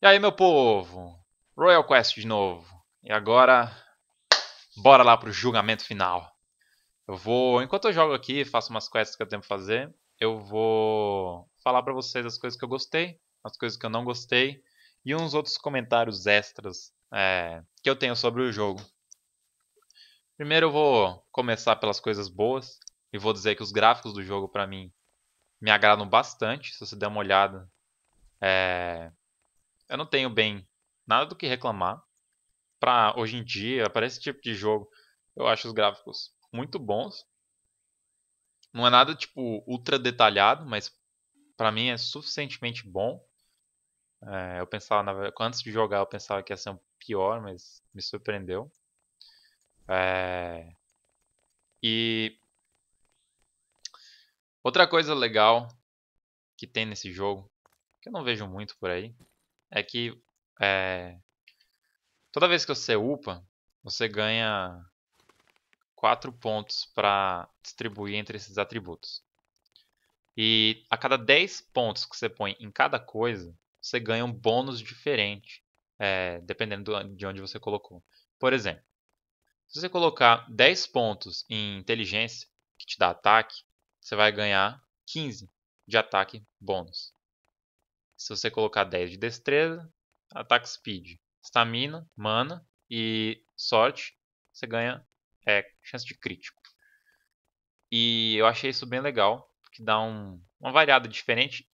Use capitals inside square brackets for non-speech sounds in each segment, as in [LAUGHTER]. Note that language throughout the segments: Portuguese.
E aí, meu povo? Royal Quest de novo. E agora, bora lá pro julgamento final. Eu vou, enquanto eu jogo aqui, faço umas quests que eu tenho que fazer, eu vou falar pra vocês as coisas que eu gostei, as coisas que eu não gostei e uns outros comentários extras é, que eu tenho sobre o jogo. Primeiro eu vou começar pelas coisas boas e vou dizer que os gráficos do jogo pra mim me agradam bastante. Se você der uma olhada, é, eu não tenho bem nada do que reclamar. Pra hoje em dia, para esse tipo de jogo, eu acho os gráficos muito bons. Não é nada tipo ultra detalhado, mas para mim é suficientemente bom. É, eu pensava, na, antes de jogar, eu pensava que ia ser um pior, mas me surpreendeu. É, e outra coisa legal que tem nesse jogo, que eu não vejo muito por aí, é que é, toda vez que você upa, você ganha 4 pontos para distribuir entre esses atributos. E a cada 10 pontos que você põe em cada coisa, você ganha um bônus diferente, é, dependendo de onde você colocou. Por exemplo, se você colocar 10 pontos em inteligência, que te dá ataque, você vai ganhar 15 de ataque bônus. Se você colocar 10 de destreza, ataque speed, stamina, mana e sorte, você ganha é, chance de crítico. E eu achei isso bem legal, que dá um, uma variada diferente,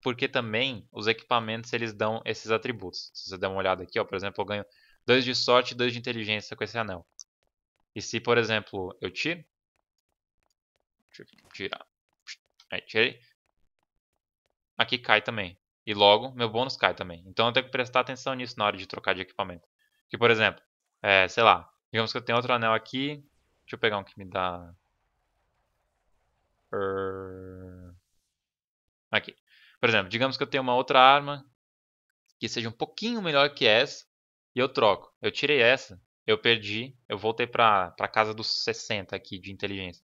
porque também os equipamentos eles dão esses atributos. Se você der uma olhada aqui, ó, por exemplo, eu ganho 2 de sorte e 2 de inteligência com esse anel. E se, por exemplo, eu tiro... Deixa eu tirar. Aí, tirei. Aqui cai também. E logo, meu bônus cai também. Então eu tenho que prestar atenção nisso na hora de trocar de equipamento. Que, por exemplo, é, sei lá, digamos que eu tenho outro anel aqui. Deixa eu pegar um que me dá... Aqui. Por exemplo, digamos que eu tenho uma outra arma que seja um pouquinho melhor que essa e eu troco. Eu tirei essa, eu perdi, eu voltei pra, pra casa dos 60 aqui de inteligência.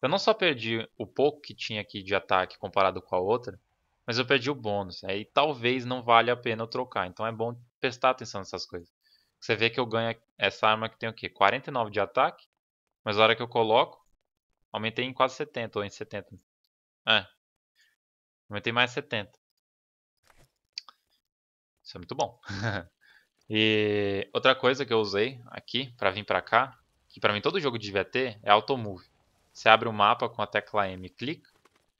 Eu não só perdi o pouco que tinha aqui de ataque comparado com a outra, mas eu perdi o bônus. Aí né? talvez não valha a pena eu trocar. Então é bom prestar atenção nessas coisas. Você vê que eu ganho essa arma que tem o quê? 49 de ataque. Mas na hora que eu coloco, aumentei em quase 70 ou em 70. É. Aumentei mais 70. Isso é muito bom. [LAUGHS] e outra coisa que eu usei aqui para vir para cá, que para mim todo jogo devia ter, é automove. Você abre o mapa com a tecla M e clica.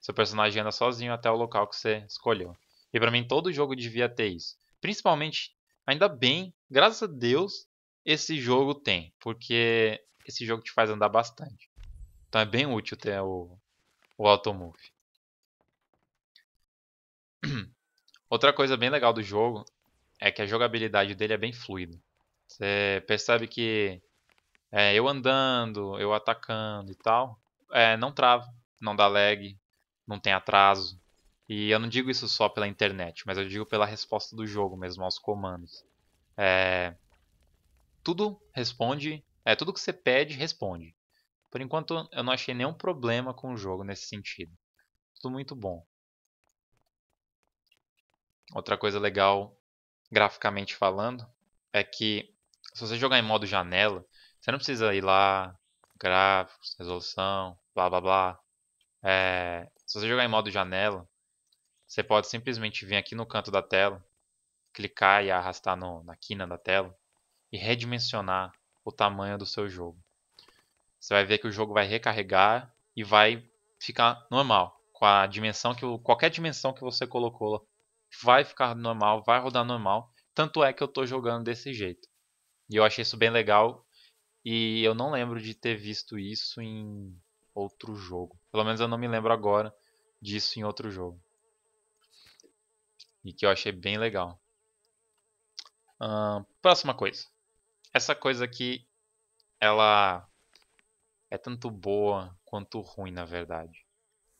Seu personagem anda sozinho até o local que você escolheu. E para mim todo jogo devia ter isso. Principalmente, ainda bem, graças a Deus, esse jogo tem, porque esse jogo te faz andar bastante. Então é bem útil ter o, o automove. [CLEARS THROAT] Outra coisa bem legal do jogo é que a jogabilidade dele é bem fluida. Você percebe que é, eu andando, eu atacando e tal, é, não trava, não dá lag, não tem atraso. E eu não digo isso só pela internet, mas eu digo pela resposta do jogo mesmo aos comandos. É... Tudo responde, é tudo que você pede responde. Por enquanto eu não achei nenhum problema com o jogo nesse sentido. Tudo muito bom. Outra coisa legal, graficamente falando, é que se você jogar em modo janela, você não precisa ir lá, gráficos, resolução, blá blá blá, é, se você jogar em modo janela, você pode simplesmente vir aqui no canto da tela, clicar e arrastar no, na quina da tela e redimensionar o tamanho do seu jogo. Você vai ver que o jogo vai recarregar e vai ficar normal, com a dimensão que qualquer dimensão que você colocou vai ficar normal, vai rodar normal. Tanto é que eu estou jogando desse jeito. E eu achei isso bem legal e eu não lembro de ter visto isso em outro jogo. Pelo menos eu não me lembro agora disso em outro jogo. E que eu achei bem legal. próxima coisa. Essa coisa aqui, ela é tanto boa quanto ruim, na verdade.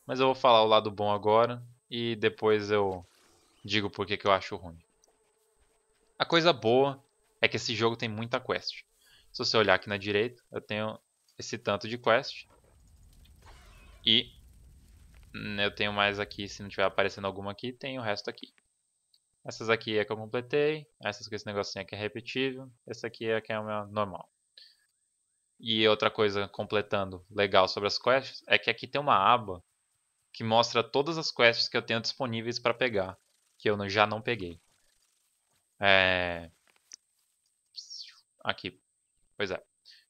Mas eu vou falar o lado bom agora e depois eu digo por que eu acho ruim. A coisa boa é que esse jogo tem muita quest. Se você olhar aqui na direita, eu tenho esse tanto de quest. E hum, eu tenho mais aqui, se não tiver aparecendo alguma aqui, tem o resto aqui. Essas aqui é que eu completei, essas com esse negocinho aqui é repetível, essa aqui é que é o meu normal. E outra coisa completando legal sobre as quests é que aqui tem uma aba que mostra todas as quests que eu tenho disponíveis para pegar, que eu já não peguei. É... Aqui. Pois é.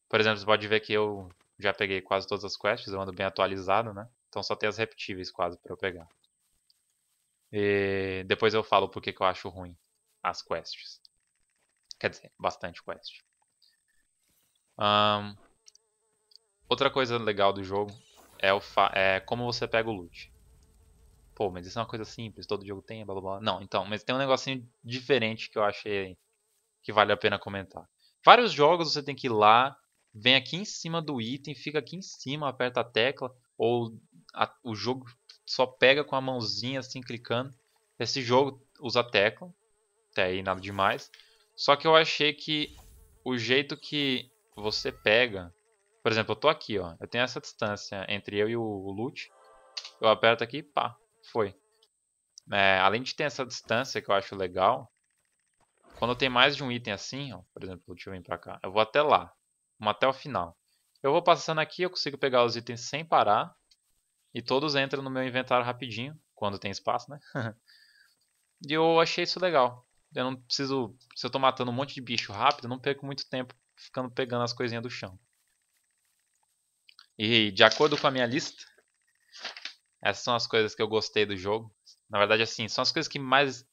Por exemplo, você pode ver que eu já peguei quase todas as quests, eu ando bem atualizado, né? Então só tem as repetíveis quase para eu pegar. E depois eu falo porque que eu acho ruim as quests. Quer dizer, bastante quest. Um, outra coisa legal do jogo é, o é como você pega o loot. Pô, mas isso é uma coisa simples, todo jogo tem, blá blá blá. Não, então, mas tem um negocinho diferente que eu achei que vale a pena comentar. Vários jogos você tem que ir lá vem aqui em cima do item, fica aqui em cima, aperta a tecla, ou a, o jogo só pega com a mãozinha assim clicando. Esse jogo usa tecla, até aí nada demais. Só que eu achei que o jeito que você pega, por exemplo, eu tô aqui, ó, eu tenho essa distância entre eu e o, o loot. Eu aperto aqui, pá, foi. É, além de ter essa distância que eu acho legal, quando tem mais de um item assim, ó, por exemplo, deixa eu vir pra cá, eu vou até lá, até o final. Eu vou passando aqui, eu consigo pegar os itens sem parar. E todos entram no meu inventário rapidinho, quando tem espaço, né? [LAUGHS] e eu achei isso legal. Eu não preciso... Se eu tô matando um monte de bicho rápido, eu não perco muito tempo ficando pegando as coisinhas do chão. E de acordo com a minha lista, essas são as coisas que eu gostei do jogo. Na verdade, assim, são as coisas que mais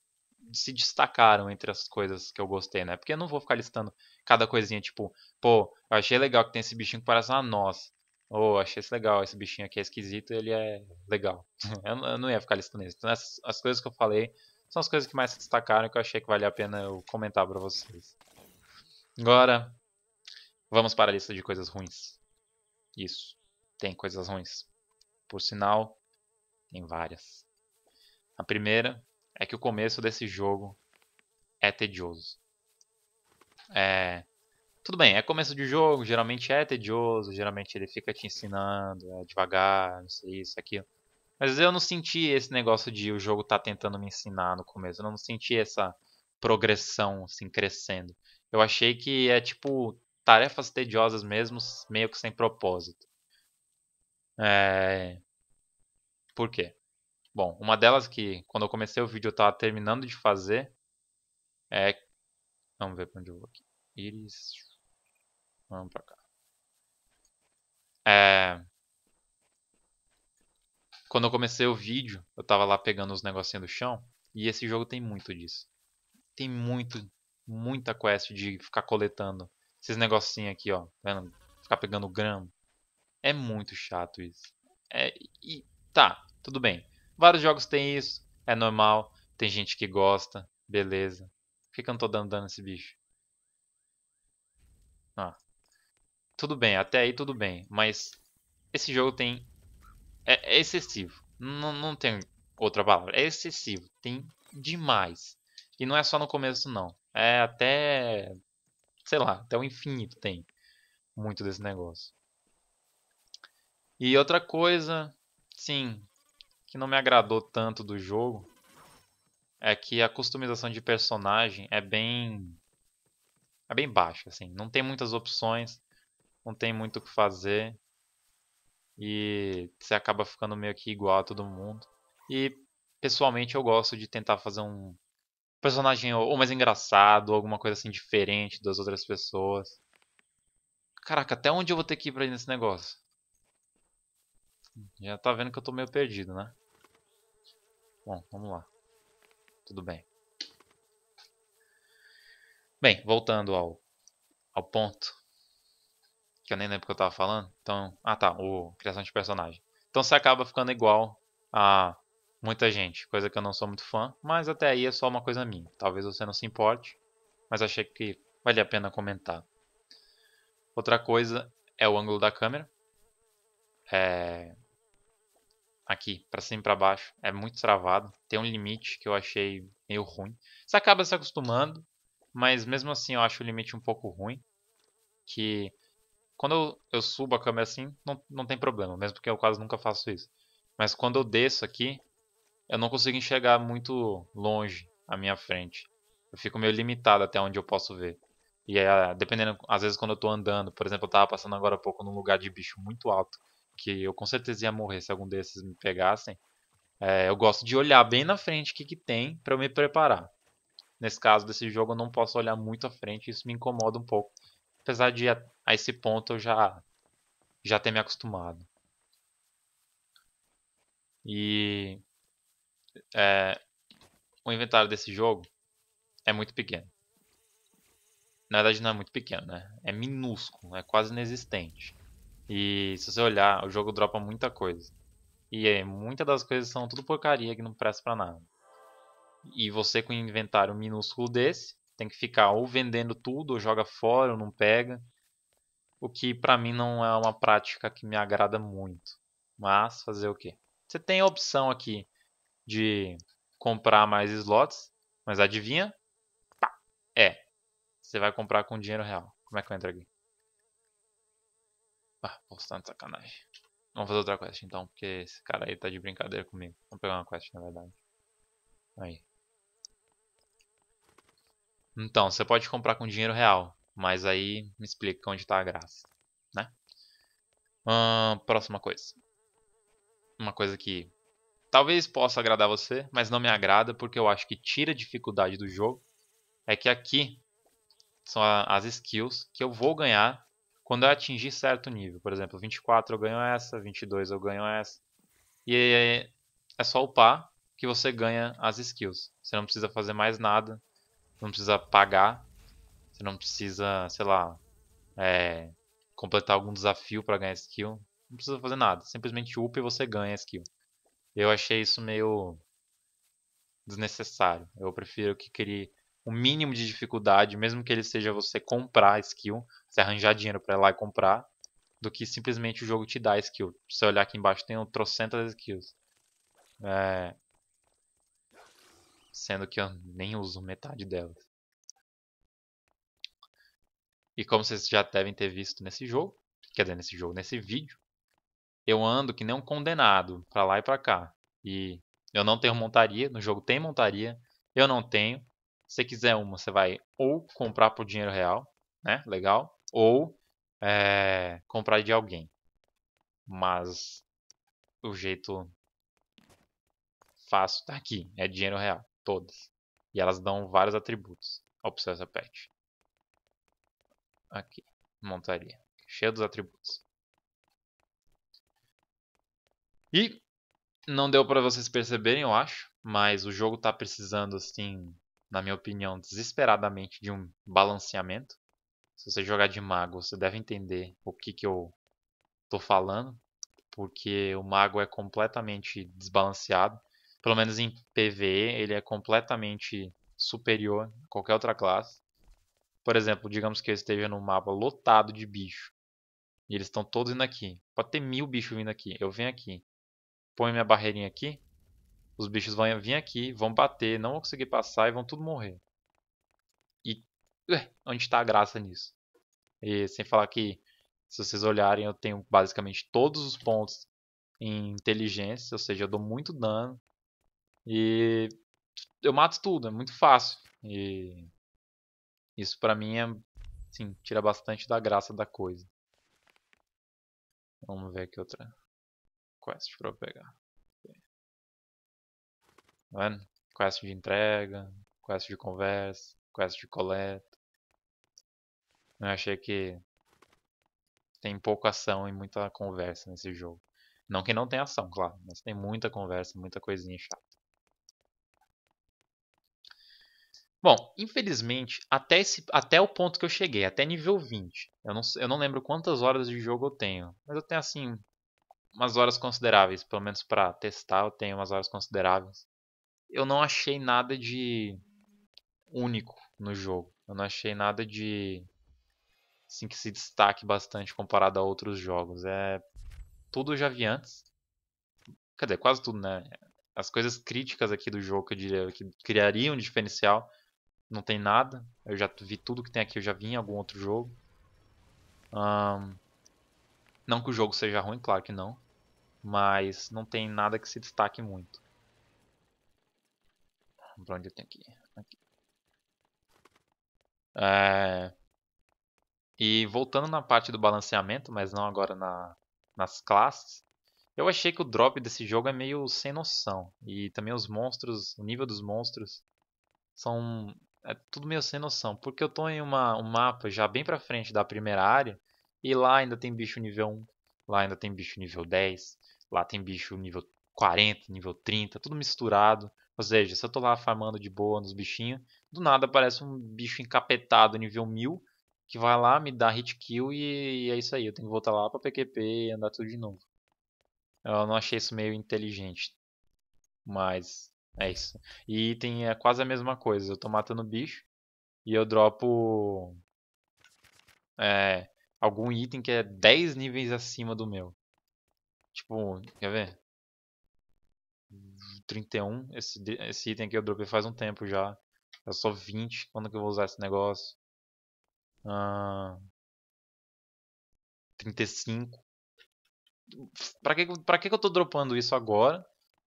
se destacaram entre as coisas que eu gostei, né? Porque eu não vou ficar listando cada coisinha, tipo, pô, eu achei legal que tem esse bichinho que parece uma noz. Ou oh, achei esse legal, esse bichinho aqui é esquisito, ele é legal. [LAUGHS] eu, não ia ficar listando isso. Então, essas, as coisas que eu falei são as coisas que mais se destacaram que eu achei que valia a pena eu comentar para vocês. Agora, vamos para a lista de coisas ruins. Isso, tem coisas ruins. Por sinal, tem várias. A primeira é que o começo desse jogo é tedioso. Ah. É... Tudo bem, é começo de jogo, geralmente é tedioso, geralmente ele fica te ensinando, é devagar, não sei isso, aquilo. Mas eu não senti esse negócio de o jogo tá tentando me ensinar no começo. Eu não senti essa progressão, assim, crescendo. Eu achei que é tipo tarefas tediosas mesmo, meio que sem propósito. É... Por quê? Bom, uma delas que quando eu comecei o vídeo eu estava terminando de fazer é... Vamos ver para onde eu vou aqui. Iris... Vamos para cá. É... Quando eu comecei o vídeo, eu estava lá pegando os negocinhos do chão e esse jogo tem muito disso. Tem muito, muita quest de ficar coletando esses negocinhos aqui, ó. Tá vendo? Ficar pegando grama. É muito chato isso. É... E tá, tudo bem. Vários jogos têm isso. É normal. Tem gente que gosta. Beleza. Por que, que eu não tô dando dano nesse bicho? Ah. Tudo bem, até aí tudo bem. Mas esse jogo tem. É, é excessivo. não tem outra palavra. É excessivo. Tem demais. E não é só no começo, não. É até. Sei lá, até o infinito tem muito desse negócio. E outra coisa, sim, que não me agradou tanto do jogo é que a customização de personagem é bem é bem baixa, assim, não tem muitas opções, não tem muito o que fazer e você acaba ficando meio que igual a todo mundo. E pessoalmente eu gosto de tentar fazer um personagem ou mais engraçado, ou alguma coisa assim diferente das outras pessoas. Caraca, até onde eu vou ter que ir pra ir nesse negócio? Já tá vendo que eu tô meio perdido, né? Bom, vamos lá. Tudo bem. Bem, voltando ao, ao ponto. Que eu nem lembro o que eu estava falando. Então, ah tá, o criação de personagem. Então você acaba ficando igual a muita gente, coisa que eu não sou muito fã, mas até aí é só uma coisa minha. Talvez você não se importe, mas achei que vale a pena comentar. Outra coisa é o ângulo da câmera. É aqui, para cima e pra baixo. É muito travado. Tem um limite que eu achei meio ruim. Você acaba se acostumando, mas mesmo assim eu acho o limite um pouco ruim. Que quando eu, eu subo a câmera assim, não, não tem problema, mesmo porque eu quase nunca faço isso. Mas quando eu desço aqui, eu não consigo enxergar muito longe à minha frente. Eu fico meio limitado até onde eu posso ver. E aí, dependendo, às vezes quando eu tô andando, por exemplo, eu tava passando agora há pouco num lugar de bicho muito alto que eu com certeza ia morrer se algum desses me pegassem, é, eu gosto de olhar bem na frente o que, que tem para eu me preparar. Nesse caso desse jogo, eu não posso olhar muito à frente, isso me incomoda um pouco. Apesar de a, a esse ponto eu já, já ter me acostumado. E é, o inventário desse jogo é muito pequeno. Na verdade, não é muito pequeno, né? É minúsculo, é quase inexistente. E se você olhar, o jogo dropa muita coisa. E é, muitas das coisas são tudo porcaria que não presta pra nada. E você com um inventário minúsculo desse, tem que ficar ou vendendo tudo, ou joga fora, ou não pega. O que pra mim não é uma prática que me agrada muito. Mas fazer o quê? Você tem a opção aqui de comprar mais slots, mas adivinha? É. Você vai comprar com dinheiro real. Como é que eu entro aqui? Ah, posso estar de sacanagem. Vamos fazer outra quest então, porque esse cara aí tá de brincadeira comigo. Vamos pegar uma quest na verdade. Aí. Então, você pode comprar com dinheiro real, mas aí me explica onde está a graça, né? próxima coisa. Uma coisa que talvez possa agradar você, mas não me agrada porque eu acho que tira a dificuldade do jogo. É que aqui são as skills que eu vou ganhar quando eu atingir certo nível, por exemplo, 24 eu ganho essa, 22 eu ganho essa. E é só upar que você ganha as skills. Você não precisa fazer mais nada, não precisa pagar, você não precisa, sei lá, é, completar algum desafio para ganhar skill. Não precisa fazer nada, simplesmente upa e você ganha skill. Eu achei isso meio desnecessário. Eu prefiro que crie o mínimo de dificuldade, mesmo que ele seja você comprar skill, você arranjar dinheiro para ir lá e comprar, do que simplesmente o jogo te dá skill. Se você olhar aqui embaixo, tem um trocentas skills. É... Sendo que eu nem uso metade delas. E como vocês já devem ter visto nesse jogo, quer dizer, nesse jogo, nesse vídeo, eu ando que nem um condenado, pra lá e pra cá. E eu não tenho montaria, no jogo tem montaria, eu não tenho você quiser uma, você vai ou comprar por dinheiro real, né? Legal. Ou é, comprar de alguém. Mas o jeito fácil tá aqui. É dinheiro real. Todas. E elas dão vários atributos ao processo pet. Aqui. Montaria. Cheia dos atributos. E não deu para vocês perceberem, eu acho. Mas o jogo tá precisando, assim, na minha opinião, desesperadamente de um balanceamento. Se você jogar de mago, você deve entender o que, que eu tô falando, porque o mago é completamente desbalanceado. Pelo menos em PvE, ele é completamente superior a qualquer outra classe. Por exemplo, digamos que eu esteja num mapa lotado de bicho. E eles estão todos indo aqui. Pode ter mil bichos vindo aqui. Eu venho aqui. Põe minha barreirinha aqui. Os bichos vão vir aqui, vão bater, não vão conseguir passar e vão tudo morrer. E ué, onde está a graça nisso? E sem falar que, se vocês olharem, eu tenho basicamente todos os pontos em inteligência, ou seja, eu dou muito dano. E eu mato tudo, é muito fácil. E isso pra mim é, assim, tira bastante da graça da coisa. Vamos ver aqui outra quest pra eu pegar né? Quest de entrega, quest de conversa, quest de coleta. Eu achei que tem pouca ação e muita conversa nesse jogo. Não que não tenha ação, claro, mas tem muita conversa, muita coisinha chata. Bom, infelizmente, até, esse, até o ponto que eu cheguei, até nível 20, eu não, eu não lembro quantas horas de jogo eu tenho, mas eu tenho assim, umas horas consideráveis, pelo menos para testar eu tenho umas horas consideráveis eu não achei nada de único no jogo. Eu não achei nada de assim que se destaque bastante comparado a outros jogos. É tudo já vi antes. Quer dizer, quase tudo, né? As coisas críticas aqui do jogo que eu diria que criariam um diferencial não tem nada. Eu já vi tudo que tem aqui, eu já vi em algum outro jogo. Um, não que o jogo seja ruim, claro que não. Mas não tem nada que se destaque muito pra onde eu tenho que ir. Aqui. É... E voltando na parte do balanceamento, mas não agora na, nas classes, eu achei que o drop desse jogo é meio sem noção. E também os monstros, o nível dos monstros, são é tudo meio sem noção. Porque eu tô em uma, um mapa já bem pra frente da primeira área, e lá ainda tem bicho nível 1, lá ainda tem bicho nível 10, lá tem bicho nível 40, nível 30, tudo misturado. Ou seja, se eu tô lá farmando de boa nos bichinhos, do nada aparece um bicho encapetado nível 1000 que vai lá, me dá hit kill e, e é isso aí. Eu tenho que voltar lá pra PQP e andar tudo de novo. Eu não achei isso meio inteligente. Mas é isso. E item é quase a mesma coisa. Eu tô matando bicho e eu dropo é, algum item que é 10 níveis acima do meu. Tipo, quer ver? 31. Esse, esse item aqui eu dropei faz um tempo já. É só 20. Quando que eu vou usar esse negócio? Ah, 35. Pra que, pra que eu tô dropando isso agora?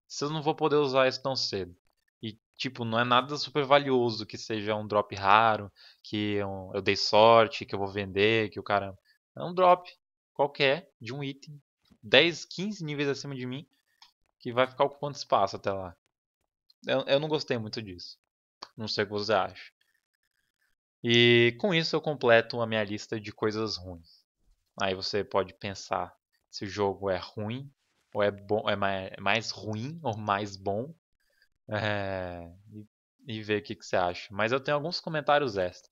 Se eu não vou poder usar isso tão cedo. E, tipo, não é nada super valioso que seja um drop raro, que eu, eu dei sorte, que eu vou vender, que o cara. É um drop qualquer de um item. 10, 15 níveis acima de mim que vai ficar ocupando espaço até lá. Eu, eu não gostei muito disso. Não sei o que você acha. E com isso eu completo a minha lista de coisas ruins. Aí você pode pensar se o jogo é ruim, ou é, bom, é, é mais ruim, ou mais bom. É, e, e ver o que, que você acha. Mas eu tenho alguns comentários extra.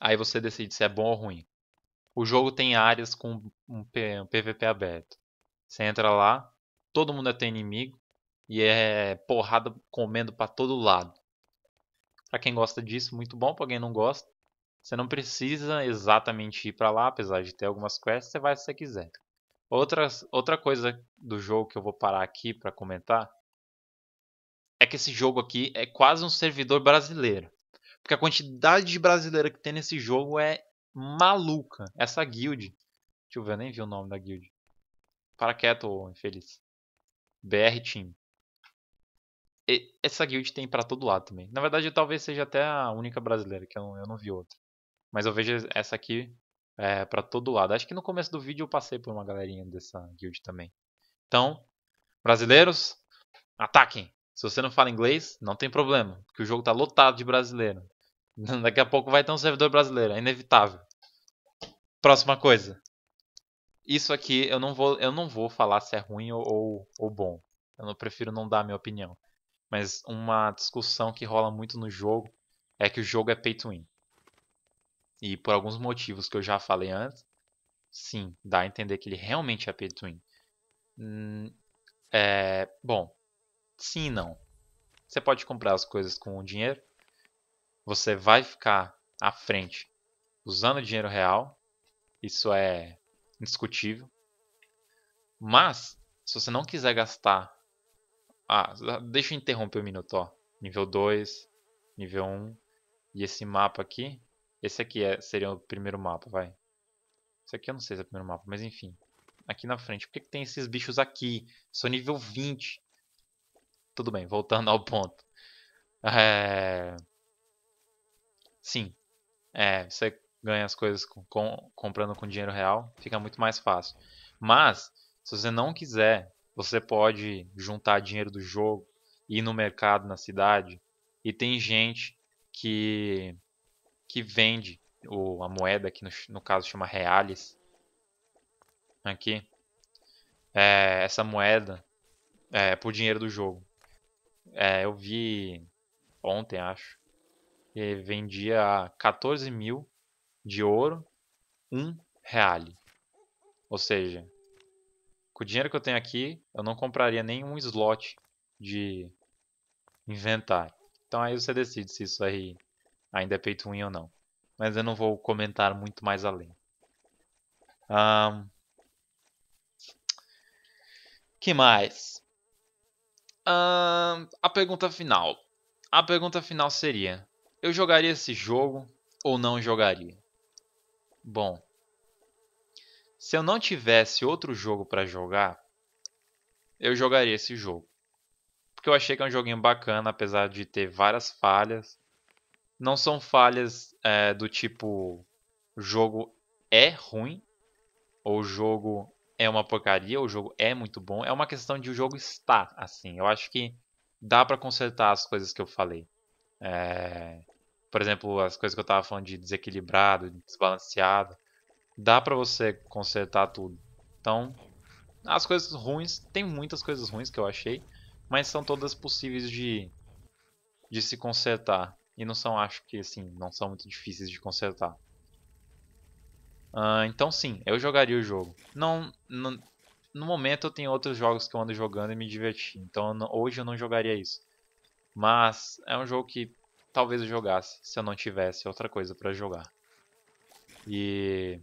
Aí você decide se é bom ou ruim. O jogo tem áreas com um, PVP aberto. Você entra lá, todo mundo é teu inimigo e é porrada comendo para todo lado. Para quem gosta disso, muito bom, para quem não gosta, você não precisa exatamente ir para lá, apesar de ter algumas quests, você vai se você quiser. Outras, outra coisa do jogo que eu vou parar aqui para comentar é que esse jogo aqui é quase um servidor brasileiro. Porque a quantidade de brasileira que tem nesse jogo é maluca. Essa guild. Deixa eu ver, eu nem vi o nome da guild. Para quieto, infeliz. BR Team. E essa guild tem para todo lado também. Na verdade, talvez seja até a única brasileira, que eu não, eu não vi outra. Mas eu vejo essa aqui é, para todo lado. Acho que no começo do vídeo eu passei por uma galerinha dessa guild também. Então, brasileiros, ataquem! Se você não fala inglês, não tem problema, porque o jogo tá lotado de brasileiro. [LAUGHS] Daqui a pouco vai ter um servidor brasileiro, é inevitável. Próxima coisa. Isso aqui eu não vou, eu não vou falar se é ruim ou, ou, ou bom. Eu não, prefiro não dar a minha opinião. Mas uma discussão que rola muito no jogo é que o jogo é pay to win. E por alguns motivos que eu já falei antes, sim, dá a entender que ele realmente é pay to win. Hum, é, bom, sim e não. Você pode comprar as coisas com o dinheiro, você vai ficar à frente usando dinheiro real. Isso é indiscutível. Mas, se você não quiser gastar. Ah, deixa eu interromper um minuto, ó. Nível 2, nível 1. Um, e esse mapa aqui. Esse aqui é, seria o primeiro mapa, vai. Esse aqui eu não sei se é o primeiro mapa, mas enfim. Aqui na frente. Por que, que tem esses bichos aqui? Sou nível 20. Tudo bem, voltando ao ponto. É... Sim. É, você ganha as coisas com, com, comprando com dinheiro real, fica muito mais fácil. Mas, se você não quiser, você pode juntar dinheiro do jogo, ir no mercado na cidade, e tem gente que, que vende o, a moeda, que no, no caso chama reales. Aqui. É, essa moeda é, por dinheiro do jogo. É, eu vi ontem, acho. E vendia 14 mil de ouro, um reale. Ou seja, com o dinheiro que eu tenho aqui, eu não compraria nenhum slot de inventário. Então aí você decide se isso aí ainda é peito ruim ou não. Mas eu não vou comentar muito mais além. Um, que mais? Um, a pergunta final. A pergunta final seria: eu jogaria esse jogo ou não jogaria? Bom, se eu não tivesse outro jogo para jogar, eu jogaria esse jogo. Porque eu achei que é um joguinho bacana, apesar de ter várias falhas. Não são falhas é, do tipo o jogo é ruim, ou o jogo é uma porcaria, ou o jogo é muito bom. É uma questão de o jogo estar assim. Eu acho que dá para consertar as coisas que eu falei. É por exemplo, as coisas que eu estava falando de desequilibrado, desbalanceado, dá para você consertar tudo. Então, as coisas ruins, tem muitas coisas ruins que eu achei, mas são todas possíveis de, de se consertar. E não são, acho que assim, não são muito difíceis de consertar. Uh, então sim, eu jogaria o jogo. Não, não, no momento eu tenho outros jogos que eu ando jogando e me diverti. Então eu não, hoje eu não jogaria isso. Mas é um jogo que talvez eu jogasse se eu não tivesse outra coisa para jogar. E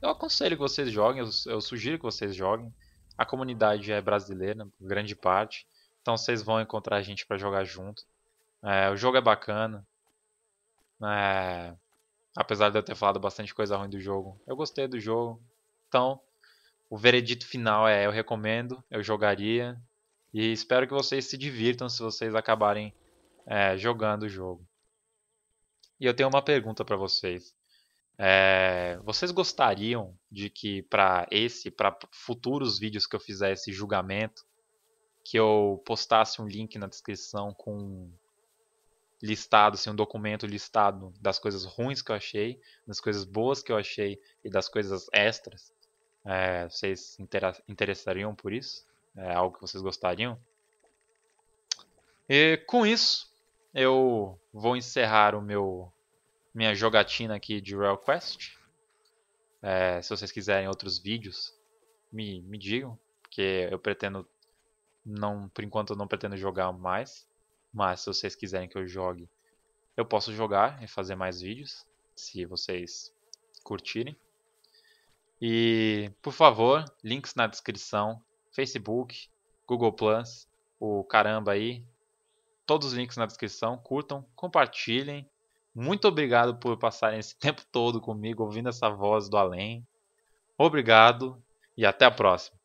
eu aconselho que vocês joguem, eu, sugiro que vocês joguem. A comunidade é brasileira, grande parte, então vocês vão encontrar a gente para jogar junto. É, o jogo é bacana. É, apesar de eu ter falado bastante coisa ruim do jogo, eu gostei do jogo. Então, o veredito final é: eu recomendo, eu jogaria. E espero que vocês se divirtam se vocês acabarem é, jogando o jogo. E eu tenho uma pergunta para vocês. É, vocês gostariam de que para esse, para futuros vídeos que eu fizer esse julgamento, que eu postasse um link na descrição com listado, assim, um documento listado das coisas ruins que eu achei, das coisas boas que eu achei e das coisas extras? É, vocês interessariam por isso? É algo que vocês gostariam? E com isso, eu vou encerrar o meu minha jogatina aqui de Royal Quest. É, se vocês quiserem outros vídeos, me, me digam, porque eu pretendo não, por enquanto eu não pretendo jogar mais, mas se vocês quiserem que eu jogue, eu posso jogar e fazer mais vídeos, se vocês curtirem. E, por favor, links na descrição, Facebook, Google Plus, o caramba aí, todos os links na descrição. Curtam, compartilhem. Muito obrigado por passarem esse [LAUGHS] tempo todo comigo, ouvindo essa voz do além. Obrigado e até a próxima.